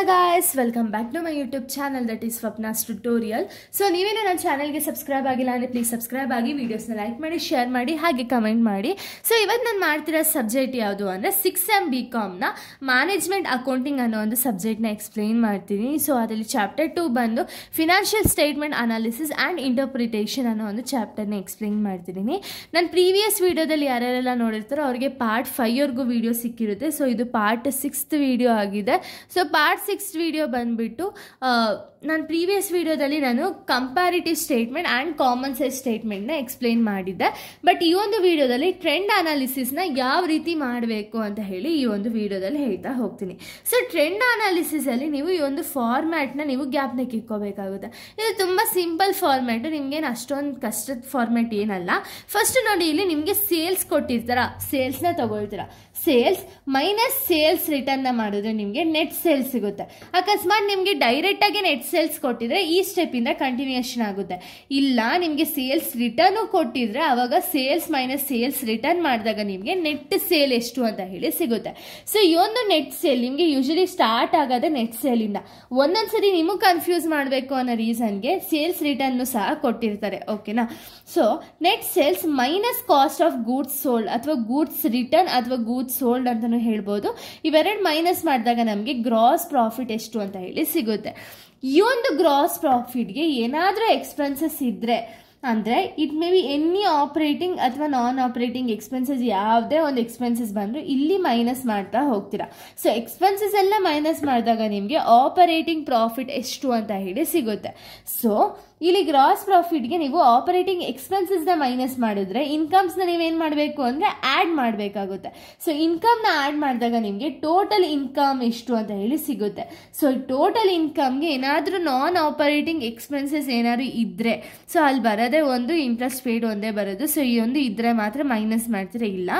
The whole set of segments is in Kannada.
Hi guys! Guys welcome back to my YouTube channel that is Swapna's tutorial so ನೀವೇನೋ ನನ್ನ ಚಾನಲ್ಗೆ ಸಬ್ಸ್ಕ್ರೈಬ್ ಆಗಿಲ್ಲ ಅಂದರೆ ಪ್ಲೀಸ್ ಸಬ್ಸ್ಕ್ರೈಬ್ ಆಗಿ ವೀಡಿಯೋಸ್ನ ಲೈಕ್ ಮಾಡಿ ಶೇರ್ ಮಾಡಿ ಹಾಗೆ ಕಮೆಂಟ್ ಮಾಡಿ ಸೊ ಇವತ್ತು ನಾನು ಮಾಡ್ತಿರೋ ಸಬ್ಜೆಕ್ಟ್ ಯಾವುದು ಅಂದರೆ ಸಿಕ್ಸ್ ಎಮ್ ಬಿ ಕಾಮ್ನ ಮ್ಯಾನೇಜ್ಮೆಂಟ್ ಅಕೌಂಟಿಂಗ್ ಅನ್ನೋ ಒಂದು ಸಬ್ಜೆಕ್ಟ್ನ ಎಕ್ಸ್ಪ್ಲೈನ್ ಮಾಡ್ತೀನಿ ಸೊ ಅದರಲ್ಲಿ ಚಾಪ್ಟರ್ ಟು ಬಂದು financial statement analysis and interpretation ಅನ್ನೋ ಒಂದು ಚಾಪ್ಟರ್ನ ಎಕ್ಸ್ಪ್ಲೈನ್ ಮಾಡ್ತಿದ್ದೀನಿ ನಾನು ಪ್ರೀವಿಯಸ್ ವೀಡಿಯೋದಲ್ಲಿ ಯಾರ್ಯಾರೆಲ್ಲ ನೋಡಿರ್ತಾರೋ ಅವ್ರಿಗೆ ಪಾರ್ಟ್ ಫೈವ್ವರೆಗೂ ವೀಡಿಯೋ ಸಿಕ್ಕಿರುತ್ತೆ ಸೊ ಇದು ಪಾರ್ಟ್ ಸಿಕ್ಸ್ತ್ ವೀಡಿಯೋ ಆಗಿದೆ ಸೊ ಪಾರ್ಟ್ ಸಿಕ್ಸ್ ವಿಡಿಯೋ ಬಂದುಬಿಟ್ಟು ನಾನು ಪ್ರೀವಿಯಸ್ ವಿಡಿಯೋದಲ್ಲಿ ನಾನು comparative statement and common sense ಸ್ಟೇಟ್ಮೆಂಟ್ನ ಎಕ್ಸ್ಪ್ಲೇನ್ ಮಾಡಿದ್ದೆ ಬಟ್ ಈ ಒಂದು ವಿಡಿಯೋದಲ್ಲಿ ಟ್ರೆಂಡ್ ಅನಾಲಿಸಿಸ್ನ ಯಾವ ರೀತಿ ಮಾಡಬೇಕು ಅಂತ ಹೇಳಿ ಈ ಒಂದು ವಿಡಿಯೋದಲ್ಲಿ ಹೇಳ್ತಾ ಹೋಗ್ತೀನಿ ಸೊ ಟ್ರೆಂಡ್ ಅನಾಲಿಸಿಸಲ್ಲಿ ನೀವು ಈ ಒಂದು ಫಾರ್ಮ್ಯಾಟ್ನ ನೀವು ಗ್ಯಾಪ್ನ ಕಿಕ್ಕೋಬೇಕಾಗುತ್ತೆ ಇದು ತುಂಬ ಸಿಂಪಲ್ ಫಾರ್ಮ್ಯಾಟು ನಿಮಗೇನು ಅಷ್ಟೊಂದು ಕಷ್ಟದ ಫಾರ್ಮ್ಯಾಟ್ ಏನಲ್ಲ ಫಸ್ಟ್ ನೋಡಿ ಇಲ್ಲಿ ನಿಮಗೆ ಸೇಲ್ಸ್ ಕೊಟ್ಟಿರ್ತಾರ ಸೇಲ್ಸ್ನ ತಗೊಳ್ತೀರಾ ಸೇಲ್ಸ್ ಮೈನಸ್ ಸೇಲ್ಸ್ ರಿಟರ್ನ್ನ ಮಾಡಿದ್ರೆ ನಿಮಗೆ ನೆಟ್ ಸೇಲ್ಸ್ ಸಿಗುತ್ತೆ ಅಕಸ್ಮಾತ್ ನಿಮಗೆ ಡೈರೆಕ್ಟಾಗಿ ನೆಟ್ ಸೇಲ್ಸ್ ಕೊಟ್ಟಿದ್ರೆ ಈ ಸ್ಟೆಪಿಂದ ಕಂಟಿನ್ಯೂಯೇಷನ್ ಆಗುತ್ತೆ ಇಲ್ಲ ನಿಮಗೆ ಸೇಲ್ಸ್ ರಿಟರ್ನು ಕೊಟ್ಟಿದ್ರೆ ಅವಾಗ ಸೇಲ್ಸ್ ಮೈನಸ್ ಸೇಲ್ಸ್ ರಿಟರ್ನ್ ಮಾಡಿದಾಗ ನಿಮಗೆ ನೆಟ್ ಸೇಲ್ ಎಷ್ಟು ಅಂತ ಹೇಳಿ ಸಿಗುತ್ತೆ ಸೊ ಈ ಒಂದು ನೆಟ್ ಸೇಲ್ ನಿಮಗೆ ಯೂಶಲಿ ಸ್ಟಾರ್ಟ್ ಆಗೋದೇ ನೆಟ್ ಸೇಲಿಂದ ಒಂದೊಂದ್ಸರಿ ನಿಮಗೆ ಕನ್ಫ್ಯೂಸ್ ಮಾಡಬೇಕು ಅನ್ನೋ ರೀಸನ್ಗೆ ಸೇಲ್ಸ್ ರಿಟರ್ನ್ ಸಹ ಕೊಟ್ಟಿರ್ತಾರೆ ಓಕೆನಾ so net sales minus cost of goods sold ಅಥವಾ ಗೂಡ್ಸ್ ರಿಟರ್ನ್ ಅಥವಾ ಗೂಡ್ಸ್ ಸೋಲ್ಡ್ ಅಂತಲೂ ಹೇಳ್ಬೋದು ಇವೆರಡು ಮೈನಸ್ ಮಾಡಿದಾಗ ನಮಗೆ ಗ್ರಾಸ್ ಪ್ರಾಫಿಟ್ ಎಷ್ಟು ಅಂತ ಹೇಳಿ ಸಿಗುತ್ತೆ ಈ ಒಂದು ಗ್ರಾಸ್ ಪ್ರಾಫಿಟ್ಗೆ ಏನಾದರೂ ಎಕ್ಸ್ಪೆನ್ಸಸ್ ಇದ್ದರೆ ಅಂದರೆ it may be any operating ಅಥವಾ ನಾನ್ ಆಪ್ರೇಟಿಂಗ್ ಎಕ್ಸ್ಪೆನ್ಸಸ್ ಯಾವುದೇ ಒಂದು ಎಕ್ಸ್ಪೆನ್ಸಸ್ ಬಂದರೂ ಇಲ್ಲಿ ಮೈನಸ್ ಮಾಡ್ತಾ ಹೋಗ್ತೀರಾ ಸೊ ಎಕ್ಸ್ಪೆನ್ಸಸ್ ಎಲ್ಲ ಮೈನಸ್ ಮಾಡಿದಾಗ ನಿಮಗೆ ಆಪರೇಟಿಂಗ್ ಪ್ರಾಫಿಟ್ ಎಷ್ಟು ಅಂತ ಹೇಳಿ ಸಿಗುತ್ತೆ ಸೊ ಇಲ್ಲಿ ಗ್ರಾಸ್ ಪ್ರಾಫಿಟ್ಗೆ ನೀವು ಆಪರೇಟಿಂಗ್ ಎಕ್ಸ್ಪೆನ್ಸಸ್ನ ಮೈನಸ್ ಮಾಡಿದ್ರೆ ಇನ್ಕಮ್ಸ್ನ ನೀವೇನು ಮಾಡಬೇಕು ಅಂದರೆ ಆ್ಯಡ್ ಮಾಡಬೇಕಾಗುತ್ತೆ ಸೊ ಇನ್ಕಮ್ನ ಆ್ಯಡ್ ಮಾಡಿದಾಗ ನಿಮಗೆ ಟೋಟಲ್ ಇನ್ಕಮ್ ಎಷ್ಟು ಅಂತ ಹೇಳಿ ಸಿಗುತ್ತೆ ಸೊ ಟೋಟಲ್ ಇನ್ಕಮ್ಗೆ ಏನಾದರೂ ನಾನ್ ಆಪರೇಟಿಂಗ್ ಎಕ್ಸ್ಪೆನ್ಸಸ್ ಏನಾದರೂ ಇದ್ದರೆ ಸೊ ಅಲ್ಲಿ ಬರೋದೇ ಒಂದು ಇಂಟ್ರೆಸ್ಟ್ ಪೇಡ್ ಒಂದೇ ಬರೋದು ಸೊ ಈ ಒಂದು ಇದ್ದರೆ ಮಾತ್ರ ಮೈನಸ್ ಮಾಡ್ತಾರೆ ಇಲ್ಲ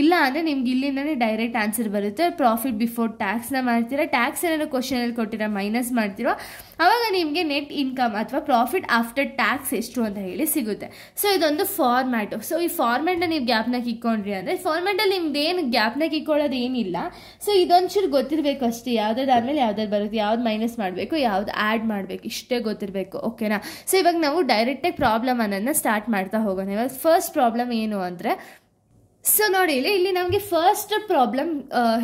ಇಲ್ಲ ಅಂದರೆ ನಿಮ್ಗೆ ಇಲ್ಲಿಂದನೇ ಡೈರೆಕ್ಟ್ ಆನ್ಸರ್ ಬರುತ್ತೆ ಪ್ರಾಫಿಟ್ ಬಿಫೋರ್ ಟ್ಯಾಕ್ಸ್ನ ಮಾಡ್ತೀರಾ ಟ್ಯಾಕ್ಸ್ ಏನಾದ್ರು ಕ್ವಶನಲ್ಲಿ ಕೊಟ್ಟಿರೋ ಮೈನಸ್ ಮಾಡ್ತೀರೋ ಆವಾಗ ನಿಮಗೆ ನೆಟ್ ಇನ್ಕಮ್ ಅಥವಾ ಪ್ರಾಫಿಟ್ ಆಫ್ಟರ್ ಟ್ಯಾಕ್ಸ್ ಎಷ್ಟು ಅಂತ ಹೇಳಿ ಸಿಗುತ್ತೆ ಸೊ ಇದೊಂದು ಫಾರ್ಮ್ಯಾಟು ಸೊ ಈ ಫಾರ್ಮ್ಯಾಟ್ನ ನೀವು ಗ್ಯಾಪ್ನಾಗ ಇಕ್ಕೊಂಡ್ರಿ ಅಂದರೆ ಫಾರ್ಮ್ಯಾಟಲ್ಲಿ ನಿಮ್ದು ಏನು ಗ್ಯಾಪ್ನಾಗ ಇಕ್ಕೊಳ್ಳೋದು ಏನಿಲ್ಲ ಸೊ ಇದೊಂಚೂರು ಗೊತ್ತಿರಬೇಕು ಅಷ್ಟೇ ಆದಮೇಲೆ ಯಾವ್ದಾದ್ರು ಬರುತ್ತೆ ಯಾವ್ದು ಮೈನಸ್ ಮಾಡಬೇಕು ಯಾವ್ದು ಆ್ಯಡ್ ಮಾಡಬೇಕು ಇಷ್ಟೇ ಗೊತ್ತಿರಬೇಕು ಓಕೆನಾ ಸೊ ಇವಾಗ ನಾವು ಡೈರೆಕ್ಟಾಗಿ ಪ್ರಾಬ್ಲಮ್ ಅನ್ನೋದನ್ನ ಸ್ಟಾರ್ಟ್ ಮಾಡ್ತಾ ಹೋಗೋಣ ಇವಾಗ ಫಸ್ಟ್ ಪ್ರಾಬ್ಲಮ್ ಏನು ಅಂದರೆ ಸೊ ನೋಡಿ ಇಲ್ಲಿ ಇಲ್ಲಿ ನಮಗೆ ಫಸ್ಟ್ ಪ್ರಾಬ್ಲಮ್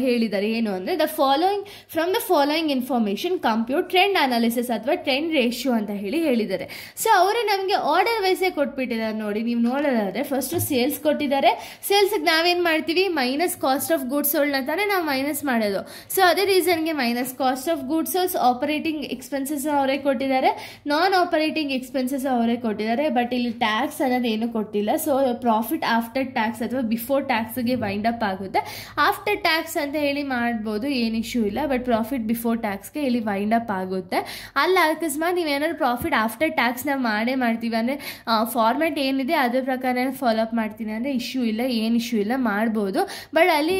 ಹೇಳಿದ್ದಾರೆ ಏನು ಅಂದರೆ the following from the following information compute trend analysis ಅಥವಾ ಟ್ರೆಂಡ್ ರೇಷ್ಯೋ ಅಂತ ಹೇಳಿ ಹೇಳಿದ್ದಾರೆ ಸೊ ಅವರು ನಮಗೆ ಆರ್ಡರ್ ವೈಸೇ ಕೊಟ್ಬಿಟ್ಟಿದ್ದಾರೆ ನೋಡಿ ನೀವು ನೋಡೋದಾದರೆ ಫಸ್ಟು ಸೇಲ್ಸ್ ಕೊಟ್ಟಿದ್ದಾರೆ ಸೇಲ್ಸಿಗೆ ನಾವೇನು ಮಾಡ್ತೀವಿ ಮೈನಸ್ ಕಾಸ್ಟ್ ಆಫ್ ಗೂಡ್ಸ್ ತಾನೇ ನಾವು ಮೈನಸ್ ಮಾಡೋದು ಸೊ ಅದೇ ರೀಸನ್ಗೆ minus cost of goods operating expenses ಅವರೇ ಕೊಟ್ಟಿದ್ದಾರೆ ನಾನ್ ಆಪರೇಟಿಂಗ್ ಎಕ್ಸ್ಪೆನ್ಸಸ್ ಅವರೇ ಕೊಟ್ಟಿದ್ದಾರೆ ಬಟ್ ಇಲ್ಲಿ ಟ್ಯಾಕ್ಸ್ ಅನ್ನೋದೇನು ಕೊಟ್ಟಿಲ್ಲ ಸೊ ಪ್ರಾಫಿಟ್ ಆಫ್ಟರ್ ಟ್ಯಾಕ್ಸ್ ಅಥವಾ ಬಿಫೋರ್ ಬಿಫೋರ್ ಟ್ಯಾಕ್ಸ್ಗೆ ವೈಂಡ್ ಅಪ್ ಆಗುತ್ತೆ ಆಫ್ಟರ್ ಟ್ಯಾಕ್ಸ್ ಅಂತ ಹೇಳಿ ಮಾಡ್ಬೋದು ಏನು ಇಶ್ಯೂ ಇಲ್ಲ ಬಟ್ ಪ್ರಾಫಿಟ್ ಬಿಫೋರ್ ಟ್ಯಾಕ್ಸ್ಗೆ ಇಲ್ಲಿ ವೈಂಡ್ ಅಪ್ ಆಗುತ್ತೆ ಅಲ್ಲಿ ಅಕಸ್ಮಾತ್ ನೀವು ನೀವೇನಾದ್ರು ಪ್ರಾಫಿಟ್ ಆಫ್ಟರ್ ನಾವು ಮಾಡೇ ಮಾಡ್ತೀವಿ ಅಂದರೆ ಫಾರ್ಮ್ಯಾಟ್ ಏನಿದೆ ಅದ್ರ ಪ್ರಕಾರ ಫಾಲೋ ಅಪ್ ಮಾಡ್ತೀನಿ ಅಂದರೆ ಇಶ್ಯೂ ಇಲ್ಲ ಏನು ಇಶ್ಯೂ ಇಲ್ಲ ಮಾಡ್ಬೋದು ಬಟ್ ಅಲ್ಲಿ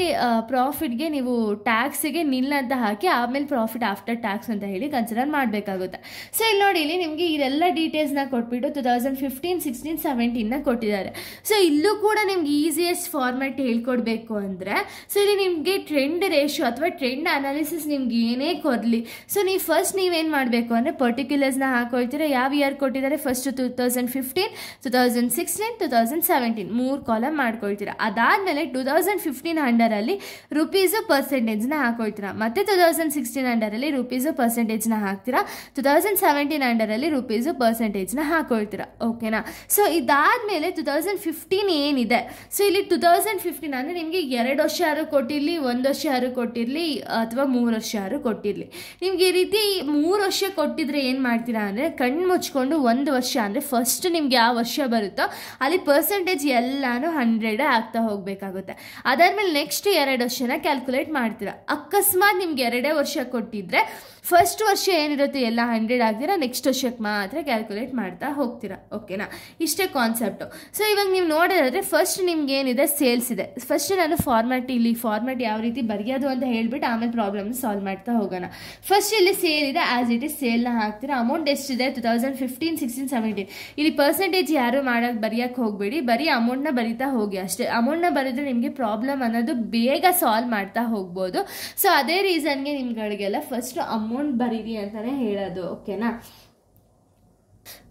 ಪ್ರಾಫಿಟ್ಗೆ ನೀವು ಟ್ಯಾಕ್ಸ್ಗೆ ನಿಲ್ಲ ಅಂತ ಹಾಕಿ ಆಮೇಲೆ ಪ್ರಾಫಿಟ್ ಆಫ್ಟರ್ ಟ್ಯಾಕ್ಸ್ ಅಂತ ಹೇಳಿ ಕನ್ಸಿಡರ್ ಮಾಡಬೇಕಾಗುತ್ತೆ ಸೊ ಇಲ್ಲಿ ನೋಡಿ ಇಲ್ಲಿ ನಿಮಗೆ ಇದೆಲ್ಲ ಡೀಟೇಲ್ಸ್ನ ಕೊಟ್ಬಿಟ್ಟು ಟೂ ತೌಸಂಡ್ ಫಿಫ್ಟೀನ್ ಸಿಕ್ಸ್ಟೀನ್ ಸೆವೆಂಟೀನ್ನ ಕೊಟ್ಟಿದ್ದಾರೆ ಸೊ ಇಲ್ಲೂ ಕೂಡ ನಿಮ್ಗೆ ಈಸಿಯೆಸ್ಟ್ ಫಾರ್ಮ್ಯಾಟ್ ಹೇಳ್ಕೊಡ್ಬೇಕು ಅಂದರೆ ಸೊ ಇಲ್ಲಿ ನಿಮಗೆ ಟ್ರೆಂಡ್ ರೇಷಿಯೋ ಅಥವಾ ಟ್ರೆಂಡ್ ಅನಾಲಿಸಿಸ್ ನಿಮ್ಗೆ ಏನೇ ಕೊರಲಿ ಸೊ ನೀವು ಫಸ್ಟ್ ನೀವೇನು ಮಾಡಬೇಕು ಅಂದರೆ ಪರ್ಟಿಕ್ಯುಲರ್ಸ್ನ ಹಾಕೊಳ್ತೀರಾ ಯಾವ ಇಯರ್ ಕೊಟ್ಟಿದ್ದಾರೆ first two thousand fifteen two thousand sixteen two thousand seventeen ಮೂರು ಕಾಲಮ್ ಮಾಡ್ಕೊಳ್ತೀರಾ ಅದಾದಮೇಲೆ ಟು ತೌಸಂಡ್ ಫಿಫ್ಟೀನ್ ಅಂಡರಲ್ಲಿ ರುಪೀಸು ಪರ್ಸೆಂಟೇಜ್ನ ಹಾಕೊಳ್ತೀರಾ ಮತ್ತು ಟೂ ತೌಸಂಡ್ ಸಿಕ್ಸ್ಟೀನ್ ಅಂಡರಲ್ಲಿ ರುಪೀಸು ಪರ್ಸೆಂಟೇಜ್ನ ಹಾಕ್ತೀರಾ ಟು ತೌಸಂಡ್ ಸೆವೆಂಟೀನ್ ಅಂಡರಲ್ಲಿ ರುಪೀಸು ಪರ್ಸೆಂಟೇಜ್ನ ಹಾಕೊಳ್ತೀರಾ ಓಕೆನಾ ಸೊ ಇದಾದಮೇಲೆ ಟು ತೌಸಂಡ್ ಫಿಫ್ಟೀನ್ ಏನಿದೆ ಸೊ ಇಲ್ಲಿ ಟು ತೌಸಂಡ್ ಫಿಫ್ಟೀನ್ ಅಂದರೆ ನಿಮಗೆ ಎರಡು ವರ್ಷ ಆರು ಕೊಟ್ಟಿರಲಿ ಒಂದು ವರ್ಷ ಆರು ಕೊಟ್ಟಿರಲಿ ಅಥವಾ ಮೂರು ವರ್ಷ ಆರು ಕೊಟ್ಟಿರಲಿ ನಿಮ್ಗೆ ಈ ರೀತಿ ಮೂರು ವರ್ಷ ಕೊಟ್ಟಿದ್ರೆ ಏನು ಮಾಡ್ತೀರಾ ಅಂದರೆ ಕಣ್ಣು ಮುಚ್ಕೊಂಡು ಒಂದು ವರ್ಷ ಅಂದರೆ ಫಸ್ಟ್ ನಿಮಗೆ ಯಾವ ವರ್ಷ ಬರುತ್ತೋ ಅಲ್ಲಿ ಪರ್ಸೆಂಟೇಜ್ ಎಲ್ಲನೂ ಹಂಡ್ರೆಡೇ ಆಗ್ತಾ ಹೋಗಬೇಕಾಗುತ್ತೆ ಅದಾದಮೇಲೆ ನೆಕ್ಸ್ಟ್ ಎರಡು ವರ್ಷನ ಕ್ಯಾಲ್ಕುಲೇಟ್ ಮಾಡ್ತೀರಾ ಅಕಸ್ಮಾತ್ ನಿಮ್ಗೆ ಎರಡೇ ವರ್ಷ ಕೊಟ್ಟಿದ್ರೆ ಫಸ್ಟ್ ವರ್ಷ ಏನಿರುತ್ತೆ ಎಲ್ಲ ಹಂಡ್ರೆಡ್ ಆಗ್ತೀರಾ ನೆಕ್ಸ್ಟ್ ವರ್ಷಕ್ಕೆ ಮಾತ್ರ ಕ್ಯಾಲ್ಕುಲೇಟ್ ಮಾಡ್ತಾ ಹೋಗ್ತೀರಾ ಓಕೆನಾ ಇಷ್ಟೇ ಕಾನ್ಸೆಪ್ಟು ಸೊ ಇವಾಗ ನೀವು ನೋಡೋದಾದರೆ ಫಸ್ಟ್ ನಿಮ್ಗೆ ಏನಿದೆ ಸೇಲ್ಸ್ ಇದೆ ಫಸ್ಟ್ ನಾನು ಫಾರ್ಮ್ಯಾಟ್ ಇಲ್ಲಿ ಫಾರ್ಮ್ಯಾಟ್ ಯಾವ ರೀತಿ ಬರೆಯೋದು ಅಂತ ಹೇಳ್ಬಿಟ್ಟು ಆಮೇಲೆ ಪ್ರಾಬ್ಲಮ್ ಸಾಲ್ವ್ ಮಾಡ್ತಾ ಹೋಗೋಣ ಫಸ್ಟ್ ಇಲ್ಲಿ ಸೇಲ್ ಇದೆ ಆ್ಯಸ್ ಇಟ್ ಇಸ್ ಸೇಲ್ನ ಹಾಕ್ತೀರಾ ಅಮೌಂಟ್ ಎಷ್ಟಿದೆ two thousand fifteen sixteen seventeen ಇಲ್ಲಿ ಪರ್ಸೆಂಟೇಜ್ ಯಾರು ಮಾಡೋಕ್ಕೆ ಬರೆಯೋಕ್ಕೆ ಹೋಗಬೇಡಿ ಬರೀ ಅಮೌಂಟ್ನ ಬರಿತಾ ಹೋಗಿ ಅಷ್ಟೇ ಅಮೌಂಟ್ನ ಬರೆದ್ರೆ ನಿಮಗೆ ಪ್ರಾಬ್ಲಮ್ ಅನ್ನೋದು ಬೇಗ ಸಾಲ್ವ್ ಮಾಡ್ತಾ ಹೋಗ್ಬೋದು ಸೊ ಅದೇ ರೀಸನ್ಗೆ ನಿಮ್ಗಳಿಗೆಲ್ಲ ಫಸ್ಟ್ ಅಮೌಂಟ್ ಅಮೌಂಟ್ ಬರೀರಿ ಅಂತಲೇ ಹೇಳೋದು ಓಕೆನಾ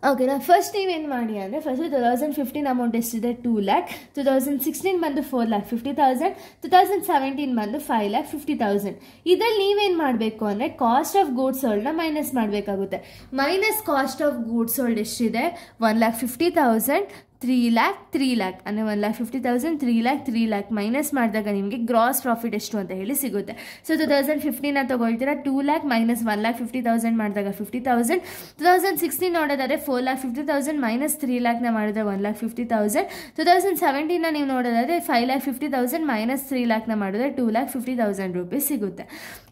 ಓಕೆನಾ ಫಸ್ಟ್ ನೀವೇನು ಮಾಡಿ ಅಂದರೆ first two thousand fifteen amount ಎಷ್ಟಿದೆ two lakh two thousand sixteen ಬಂದು four lakh fifty thousand two thousand seventeen ಬಂದು ಫೈವ್ ಲ್ಯಾಕ್ ಫಿಫ್ಟಿ ತೌಸಂಡ್ ಇದರಲ್ಲಿ ನೀವೇನು ಮಾಡಬೇಕು ಅಂದರೆ ಕಾಸ್ಟ್ ಆಫ್ ಗೂಡ್ಸ್ ಹೋಲ್ಡ್ನ ಮೈನಸ್ ಮಾಡಬೇಕಾಗುತ್ತೆ minus cost of goods sold ಎಷ್ಟಿದೆ one lakh fifty thousand three lakh three lakh ಅಂದರೆ one lakh fifty thousand three lakh three lakh minus ಮಾಡಿದಾಗ ನಿಮಗೆ ಗ್ರಾಸ್ ಪ್ರಾಫಿಟ್ ಎಷ್ಟು ಅಂತ ಹೇಳಿ ಸಿಗುತ್ತೆ ಸೊ ಟು ತೌಸಂಡ್ ಫಿಫ್ಟೀನ ತೊಗೊಳ್ತೀರಾ two lakh minus one lakh fifty thousand ಮಾಡಿದಾಗ fifty thousand two thousand sixteen ನೋಡೋದಾದರೆ four lakh fifty thousand minus three ಲ್ಯಾಕ್ನ ಮಾಡಿದ್ರೆ one lakh fifty thousand two thousand seventeen ನೀವು ನೋಡೋದಾದರೆ five lakh fifty thousand minus three ಲ್ಯಾಕ್ನ ಮಾಡಿದ್ರೆ two lakh fifty thousand rupees ಸಿಗುತ್ತೆ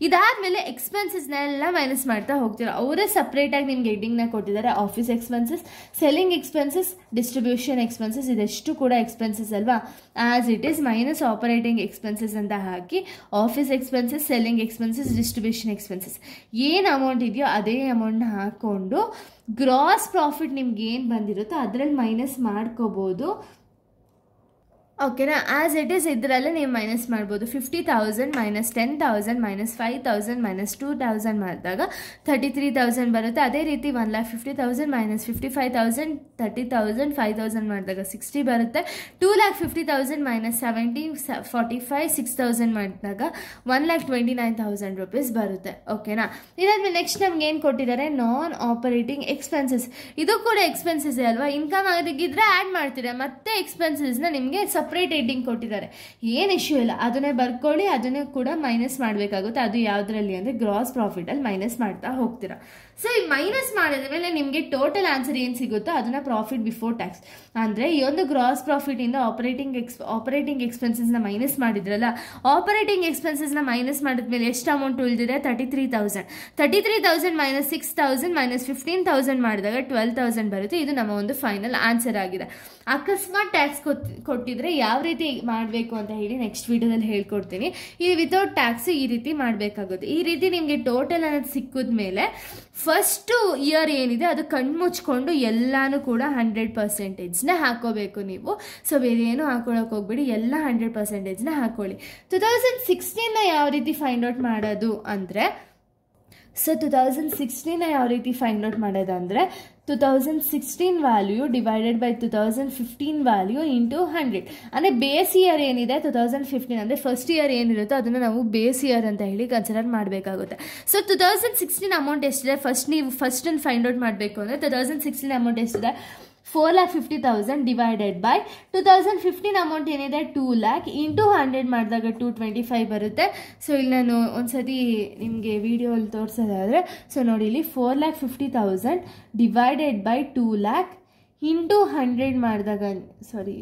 ಇದಾದಮೇಲೆ ಎಕ್ಸ್ಪೆನ್ಸಸ್ನೆಲ್ಲ ಮೈನಸ್ ಮಾಡ್ತಾ ಹೋಗ್ತೀರಾ ಅವರೇ ಸಪ್ರೇಟಾಗಿ ನಿಮ್ಗೆ ಎಡ್ಡಿಂಗ್ನ ಕೊಟ್ಟಿದ್ದಾರೆ office expenses selling expenses distribution expenses ಇದೆಷ್ಟು ಕೂಡ ಎಕ್ಸ್ಪೆನ್ಸಸ್ ಅಲ್ವಾ as it is minus operating expenses ಅಂತ ಹಾಕಿ office expenses selling expenses distribution expenses ಏನು ಅಮೌಂಟ್ ಇದೆಯೋ ಅದೇ ಅಮೌಂಟ್ನ ಹಾಕ್ಕೊಂಡು ಗ್ರಾಸ್ ಪ್ರಾಫಿಟ್ ನಿಮ್ಗೆ ಏನು ಬಂದಿರುತ್ತೋ ಅದರಲ್ಲಿ ಮೈನಸ್ ಮಾಡ್ಕೋಬೋದು ಓಕೆನಾ ಆ್ಯಸ್ ಇಟ್ ಈಸ್ ಇದರಲ್ಲೇ ನೀವು ಮೈನಸ್ ಮಾಡ್ಬೋದು fifty thousand minus ten thousand minus five thousand minus two thousand ಮಾಡಿದಾಗ ತರ್ಟಿ ತ್ರೀ ತೌಸಂಡ್ ಬರುತ್ತೆ ಅದೇ ರೀತಿ one lakh fifty thousand minus fifty five thousand thirty thousand five thousand ಮಾಡಿದಾಗ ಸಿಕ್ಸ್ಟಿ ಬರುತ್ತೆ two lakh fifty thousand minus seventy forty five six thousand ಮಾಡಿದಾಗ one lakh twenty nine thousand rupees ಬರುತ್ತೆ ಓಕೆನಾ ಇದಾದ್ಮೇಲೆ ನೆಕ್ಸ್ಟ್ ನಮ್ಗೆ ಏನು ಕೊಟ್ಟಿದ್ದಾರೆ ನಾನ್ ಆಪರೇಟಿಂಗ್ ಎಕ್ಸ್ಪೆನ್ಸಸ್ ಇದು ಕೂಡ ಎಕ್ಸ್ಪೆನ್ಸಸ್ ಅಲ್ವಾ ಇನ್ಕಮ್ ಆಗೋದಕ್ಕಿದ್ರೆ ಆ್ಯಡ್ ಮಾಡ್ತೀರಾ ಮತ್ತೆ ಎಕ್ಸ್ಪೆನ್ಸಸ್ನ ನಿಮಗೆ ಸಪ್ ಸಪ್ರೇಟ್ ಹೆಡ್ಡಿಂಗ್ ಕೊಟ್ಟಿದ್ದಾರೆ ಏನು ಇಶ್ಯೂ ಇಲ್ಲ ಅದನ್ನೇ ಬರ್ಕೊಳ್ಳಿ ಅದನ್ನೇ ಕೂಡ ಮೈನಸ್ ಮಾಡಬೇಕಾಗುತ್ತೆ ಅದು ಯಾವುದರಲ್ಲಿ ಅಂದರೆ ಗ್ರಾಸ್ ಪ್ರಾಫಿಟಲ್ಲಿ ಮೈನಸ್ ಮಾಡ್ತಾ ಹೋಗ್ತೀರಾ ಸೊ ಈ ಮೈನಸ್ ಮಾಡಿದ ಮೇಲೆ ನಿಮಗೆ ಟೋಟಲ್ ಆನ್ಸರ್ ಏನು ಸಿಗುತ್ತೋ ಅದನ್ನು ಪ್ರಾಫಿಟ್ ಬಿಫೋರ್ ಟ್ಯಾಕ್ಸ್ ಅಂದರೆ ಈ ಒಂದು ಗ್ರಾಸ್ ಪ್ರಾಫಿಟಿಂದ ಆಪರೇಟಿಂಗ್ ಎಕ್ಸ್ ಆಪರೇಟಿಂಗ್ ಎಕ್ಸ್ಪೆನ್ಸಸ್ನ ಮೈನಸ್ ಮಾಡಿದ್ರಲ್ಲ ಆಪರೇಟಿಂಗ್ ಎಕ್ಸ್ಪೆನ್ಸಸ್ನ ಮೈನಸ್ ಮಾಡಿದ ಮೇಲೆ ಎಷ್ಟು ಅಮೌಂಟ್ ಉಳಿದಿದೆ thirty three thousand thirty three thousand minus six thousand minus fifteen thousand ಮಾಡಿದಾಗ ಟ್ವೆಲ್ ತೌಸಂಡ್ ಬರುತ್ತೆ ಇದು ನಮ್ಮ ಒಂದು ಫೈನಲ್ ಆನ್ಸರ್ ಆಗಿದೆ ಅಕಸ್ಮಾತ್ ಟ್ಯಾಕ್ಸ್ ಕೊಟ್ಟಿದ್ರೆ ಯಾವ ರೀತಿ ಮಾಡಬೇಕು ಅಂತ ಹೇಳಿ ನೆಕ್ಸ್ಟ್ ವಿಡಿಯೋದಲ್ಲಿ ಹೇಳ್ಕೊಡ್ತೀನಿ ಈ ವಿತೌಟ್ ಟ್ಯಾಕ್ಸ್ ಈ ರೀತಿ ಮಾಡಬೇಕಾಗುತ್ತೆ ಈ ರೀತಿ ನಿಮಗೆ ಟೋಟಲ್ ಅನ್ನೋದು ಸಿಕ್ಕಿದ್ಮೇಲೆ ಫ ಫಸ್ಟು ಇಯರ್ ಏನಿದೆ ಅದು ಕಣ್ಣು ಮುಚ್ಕೊಂಡು ಎಲ್ಲನೂ ಕೂಡ ಹಂಡ್ರೆಡ್ ಪರ್ಸೆಂಟೇಜ್ನ ಹಾಕೋಬೇಕು ನೀವು ಸೊ ಬೇರೆ ಏನು ಹಾಕೊಳಕ್ಕೆ ಹೋಗ್ಬೇಡಿ ಎಲ್ಲ ಹಂಡ್ರೆಡ್ ಪರ್ಸೆಂಟೇಜ್ನ ಹಾಕೊಳ್ಳಿ ಟು ತೌಸಂಡ್ ಸಿಕ್ಸ್ಟೀನ್ನ ಯಾವ ರೀತಿ ಫೈಂಡ್ ಔಟ್ ಮಾಡೋದು ಅಂದರೆ ಸೊ ಟು ತೌಸಂಡ್ ಸಿಕ್ಸ್ಟೀನ ಯಾವ ರೀತಿ ಫೈಂಡ್ ಔಟ್ ಮಾಡೋದಂದರೆ 2016 value divided by two thousand fifteen value into hundred ಅಂದರೆ ಬೇಸ್ ಇಯರ್ ಏನಿದೆ ಟು ತೌಸಂಡ್ ಫಿಫ್ಟೀನ್ ಅಂದರೆ ಫಸ್ಟ್ ಇಯರ್ ಏನಿರುತ್ತೋ ಅದನ್ನು ನಾವು ಬೇಸ್ ಇಯರ್ ಅಂತ ಹೇಳಿ ಕನ್ಸಿಡರ್ ಮಾಡಬೇಕಾಗುತ್ತೆ so two thousand sixteen amount ಎಷ್ಟಿದೆ ಫಸ್ಟ್ ನೀವು ಫಸ್ಟ್ ಫೈಂಡ್ ಔಟ್ ಮಾಡಬೇಕು ಅಂದರೆ ಟು ತೌಸಂಡ್ ಸಿಕ್ಸ್ಟೀನ್ ಅಮೌಂಟ್ ಎಷ್ಟಿದೆ four lakh fifty thousand divided by two thousand fifteen amount ಏನಿದೆ ಟೂ ಲ್ಯಾಕ್ ಇಂಟು ಹಂಡ್ರೆಡ್ ಮಾಡಿದಾಗ ಟೂ ಟ್ವೆಂಟಿ ಫೈವ್ ಬರುತ್ತೆ ಸೊ ಇಲ್ಲಿ ನಾನು ಒಂದು ಸತಿ ನಿಮಗೆ ವಿಡಿಯೋಲ್ಲಿ ತೋರಿಸೋದಾದರೆ ಸೊ ನೋಡಿ ಇಲ್ಲಿ four lakh fifty thousand divided by two lakh into hundred ಮಾಡಿದಾಗ ಸಾರಿ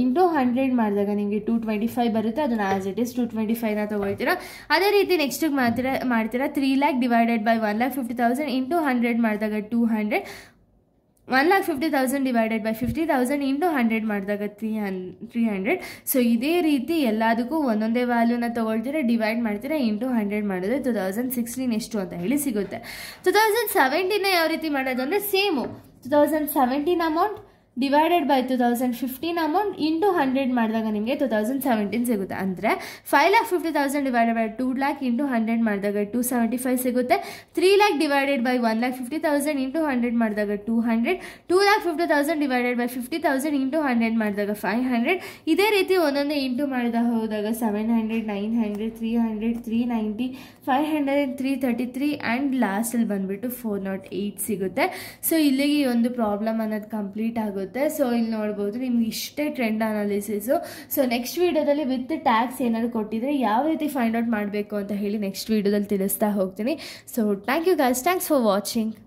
ಇಂಟು ಹಂಡ್ರೆಡ್ ಮಾಡಿದಾಗ ನಿಮಗೆ ಟೂ ಟ್ವೆಂಟಿ ಫೈವ್ ಬರುತ್ತೆ ಅದನ್ನು as it is two twenty ಫೈವ್ನ ತೊಗೊಳ್ತೀರಾ ಅದೇ ರೀತಿ ನೆಕ್ಸ್ಟಿಗೆ ಮಾಡ್ತೀರಾ ಮಾಡ್ತೀರಾ three lakh divided by one lakh fifty thousand into hundred ಮಾಡಿದಾಗ two hundred one lakh fifty thousand divided by fifty thousand into hundred ಮಾಡಿದಾಗ three hun three hundred so ಇದೇ ರೀತಿ ಎಲ್ಲದಕ್ಕೂ ಒಂದೊಂದೇ ವ್ಯಾಲ್ಯೂನ ತೊಗೊಳ್ತೀರಾ ಡಿವೈಡ್ ಮಾಡ್ತೀರಾ ಇಂಟು ಹಂಡ್ರೆಡ್ ಮಾಡಿದ್ರೆ ಟು ತೌಸಂಡ್ ಸಿಕ್ಸ್ಟೀನ್ ಎಷ್ಟು ಅಂತ ಹೇಳಿ ಸಿಗುತ್ತೆ ಟು ತೌಸಂಡ್ ಸೆವೆಂಟೀನ ಯಾವ ರೀತಿ ಮಾಡೋದು ಅಂದರೆ same two thousand seventeen amount divided by two thousand fifteen amount into hundred ಮಾಡಿದಾಗ ನಿಮಗೆ ಟು ತೌಸಂಡ್ ಸೆವೆಂಟೀನ್ ಸಿಗುತ್ತೆ ಅಂದರೆ five lakh fifty thousand divided by two lakh into hundred ಮಾಡಿದಾಗ ಟೂ ಸೆವೆಂಟಿ ಫೈವ್ ಸಿಗುತ್ತೆ three lakh divided by one lakh fifty thousand into hundred ಮಾಡಿದಾಗ two hundred two lakh fifty thousand divided by fifty thousand into hundred ಮಾಡಿದಾಗ ಫೈವ್ ಹಂಡ್ರೆಡ್ ಇದೇ ರೀತಿ ಒಂದೊಂದೇ ಇಂಟು ಮಾಡಿದ ಹೋದಾಗ seven hundred nine hundred three hundred three ninety five hundred three thirty three and ಲಾಸ್ಟಲ್ಲಿ ಬಂದುಬಿಟ್ಟು ಫೋರ್ ನಾಟ್ ಏಯ್ಟ್ ಸಿಗುತ್ತೆ ಸೊ ಇಲ್ಲಿಗೆ ಈ ಒಂದು ಪ್ರಾಬ್ಲಮ್ ಅನ್ನೋದು ಕಂಪ್ಲೀಟ್ ಆಗೋದು ಬರುತ್ತೆ ಸೊ ಇಲ್ಲಿ ನೋಡ್ಬೋದು ನಿಮ್ಗೆ ಇಷ್ಟೇ ಟ್ರೆಂಡ್ ಅನಾಲಿಸಿಸು ಸೊ ನೆಕ್ಸ್ಟ್ ವೀಡಿಯೋದಲ್ಲಿ ವಿತ್ ಟ್ಯಾಕ್ಸ್ ಏನಾದ್ರು ಕೊಟ್ಟಿದ್ರೆ ಯಾವ ರೀತಿ ಫೈಂಡ್ ಔಟ್ ಮಾಡಬೇಕು ಅಂತ ಹೇಳಿ ನೆಕ್ಸ್ಟ್ ವೀಡಿಯೋದಲ್ಲಿ ತಿಳಿಸ್ತಾ ಹೋಗ್ತೀನಿ so thank you guys thanks for watching